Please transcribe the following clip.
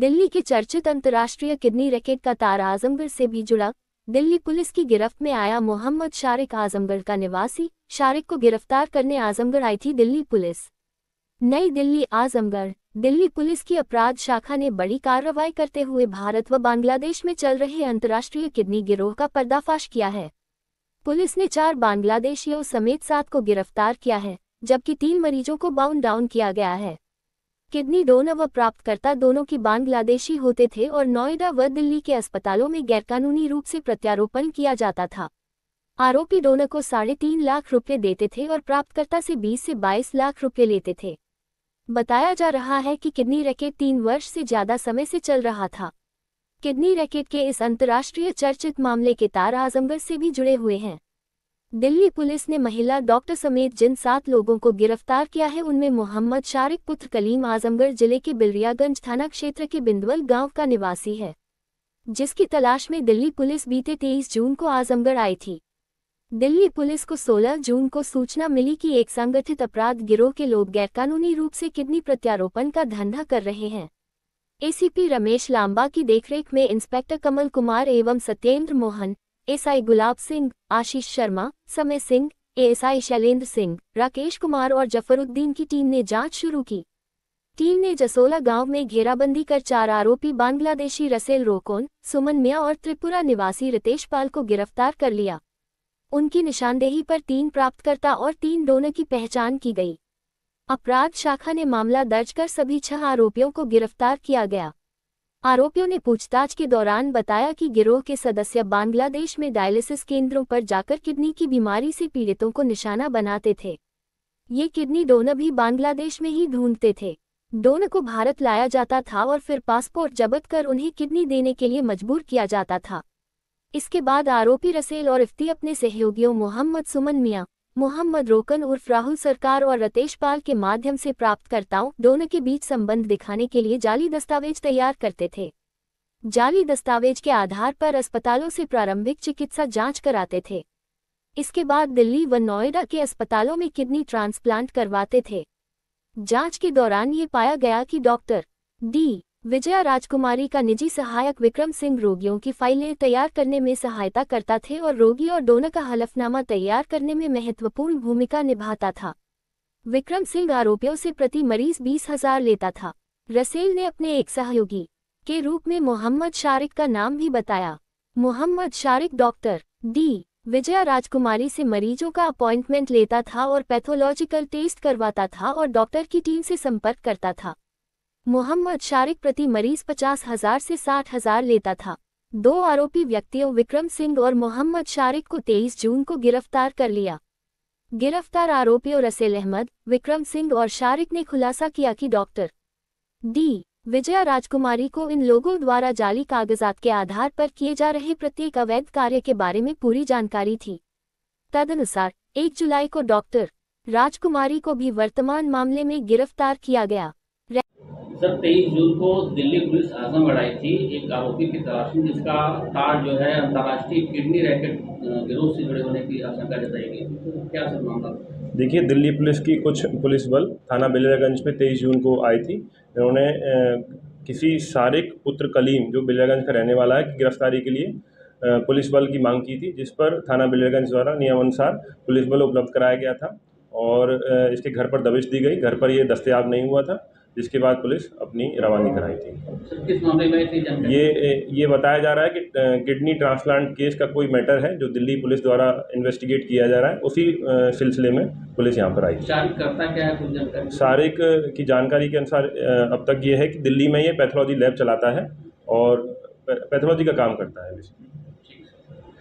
दिल्ली के चर्चित अंतर्राष्ट्रीय किडनी रैकेट का तार आजमगढ़ से भी जुड़ा दिल्ली पुलिस की गिरफ्त में आया मोहम्मद शारिक आजमगढ़ का निवासी शारिक को गिरफ्तार करने आजमगढ़ आई थी दिल्ली पुलिस नई दिल्ली आजमगढ़ दिल्ली पुलिस की अपराध शाखा ने बड़ी कार्रवाई करते हुए भारत व बांग्लादेश में चल रहे अंतर्राष्ट्रीय किडनी गिरोह का पर्दाफाश किया है पुलिस ने चार बांग्लादेशियों समेत सात को गिरफ्तार किया है जबकि तीन मरीजों को बाउंड डाउन किया गया है किडनी डोनर व प्राप्तकर्ता दोनों की बांग्लादेशी होते थे और नोएडा व दिल्ली के अस्पतालों में गैरकानूनी रूप से प्रत्यारोपण किया जाता था आरोपी डोनर को साढ़े तीन लाख रुपये देते थे और प्राप्तकर्ता से बीस से बाईस लाख रुपये लेते थे बताया जा रहा है कि किडनी रैकेट तीन वर्ष से ज्यादा समय से चल रहा था किडनी रैकेट के इस अंतर्राष्ट्रीय चर्चित मामले के तार आजमगढ़ से भी जुड़े हुए हैं दिल्ली पुलिस ने महिला डॉक्टर समेत जिन सात लोगों को गिरफ्तार किया है उनमें मोहम्मद शारिक पुत्र कलीम आजमगढ़ जिले के बिलरियागंज थाना क्षेत्र के बिंदवल गांव का निवासी है जिसकी तलाश में दिल्ली पुलिस बीते 23 जून को आजमगढ़ आई थी दिल्ली पुलिस को 16 जून को सूचना मिली कि एक संगठित अपराध गिरोह के लोग गैरकानूनी रूप से किडनी प्रत्यारोपण का धंधा कर रहे हैं एसीपी रमेश लांबा की देखरेख में इंस्पेक्टर कमल कुमार एवं सत्येंद्र मोहन एसआई गुलाब सिंह आशीष शर्मा समय सिंह एएसआई शैलेंद्र सिंह राकेश कुमार और जफरुद्दीन की टीम ने जांच शुरू की टीम ने जसोला गांव में घेराबंदी कर चार आरोपी बांग्लादेशी रसेल रोकोन सुमन मिया और त्रिपुरा निवासी रितेश पाल को गिरफ्तार कर लिया उनकी निशानदेही पर तीन प्राप्तकर्ता और तीन डोनर की पहचान की गई अपराध शाखा ने मामला दर्ज कर सभी छह आरोपियों को गिरफ्तार किया गया आरोपियों ने पूछताछ के दौरान बताया कि गिरोह के सदस्य बांग्लादेश में डायलिसिस केंद्रों पर जाकर किडनी की बीमारी से पीड़ितों को निशाना बनाते थे ये किडनी डोनर भी बांग्लादेश में ही ढूंढते थे डोनर को भारत लाया जाता था और फिर पासपोर्ट जबत कर उन्हें किडनी देने के लिए मजबूर किया जाता था इसके बाद आरोपी रसेल और इफ्ती अपने सहयोगियों मोहम्मद सुमन मियाँ मोहम्मद रोकन उर्फ राहुल सरकार और रतेश पाल के माध्यम से प्राप्तकर्ताओं दोनों के बीच संबंध दिखाने के लिए जाली दस्तावेज तैयार करते थे जाली दस्तावेज के आधार पर अस्पतालों से प्रारंभिक चिकित्सा जांच कराते थे इसके बाद दिल्ली व नोएडा के अस्पतालों में किडनी ट्रांसप्लांट करवाते थे जांच के दौरान ये पाया गया कि डॉक्टर डी विजया राजकुमारी का निजी सहायक विक्रम सिंह रोगियों की फाइलें तैयार करने में सहायता करता थे और रोगी और दोनों का हलफनामा तैयार करने में महत्वपूर्ण भूमिका निभाता था विक्रम सिंह आरोपियों से प्रति मरीज बीस हजार लेता था रसेल ने अपने एक सहयोगी के रूप में मोहम्मद शारिक का नाम भी बताया मोहम्मद शारिक डॉक्टर डी विजया राजकुमारी से मरीजों का अपॉइंटमेंट लेता था और पैथोलॉजिकल टेस्ट करवाता था और डॉक्टर की टीम से संपर्क करता था मोहम्मद शारिक प्रति मरीज पचास हजार से साठ हजार लेता था दो आरोपी व्यक्तियों विक्रम सिंह और मोहम्मद शारिक को तेईस जून को गिरफ्तार कर लिया गिरफ्तार आरोपियों रसेल अहमद विक्रम सिंह और शारिक ने खुलासा किया कि डॉक्टर डी विजया राजकुमारी को इन लोगों द्वारा जाली कागजात के आधार पर किए जा रहे प्रत्येक अवैध कार्य के बारे में पूरी जानकारी थी तदनुसार एक जुलाई को डॉक्टर राजकुमारी को भी वर्तमान मामले में गिरफ्तार किया गया सर तेईस जून को दिल्ली पुलिस आजम बढ़ाई थी एक आरोपी की तलाश में जिसका तार जो है अंतर्राष्ट्रीय किडनी रैकेट गिरोह से जुड़े होने की आशंका जताई गई क्या सर मामला देखिए दिल्ली पुलिस की कुछ पुलिस बल थाना बिलरागंज में तेईस जून को आई थी इन्होंने किसी सारिक पुत्र कलीम जो बिलरागंज का रहने वाला है की गिरफ्तारी के लिए पुलिस बल की मांग की थी जिस पर थाना बिलरगंज द्वारा नियमानुसार पुलिस बल उपलब्ध कराया गया था और इसके घर पर दबिश दी गई घर पर ये दस्तयाब नहीं हुआ था जिसके बाद पुलिस अपनी रवानी कराई थी किस मामले में ये ये बताया जा रहा है कि किडनी ट्रांसप्लांट केस का कोई मैटर है जो दिल्ली पुलिस द्वारा इन्वेस्टिगेट किया जा रहा है उसी सिलसिले में पुलिस यहाँ पर आई करता है सारिक की जानकारी के अनुसार अब तक ये है कि दिल्ली में ये पैथोलॉजी लैब चलाता है और पैथोलॉजी का काम करता है